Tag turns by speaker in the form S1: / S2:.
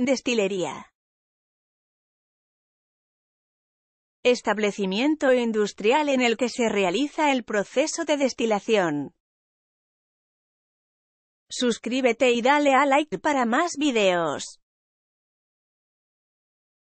S1: Destilería. Establecimiento industrial en el que se realiza el proceso de destilación.
S2: Suscríbete y dale a like para más videos.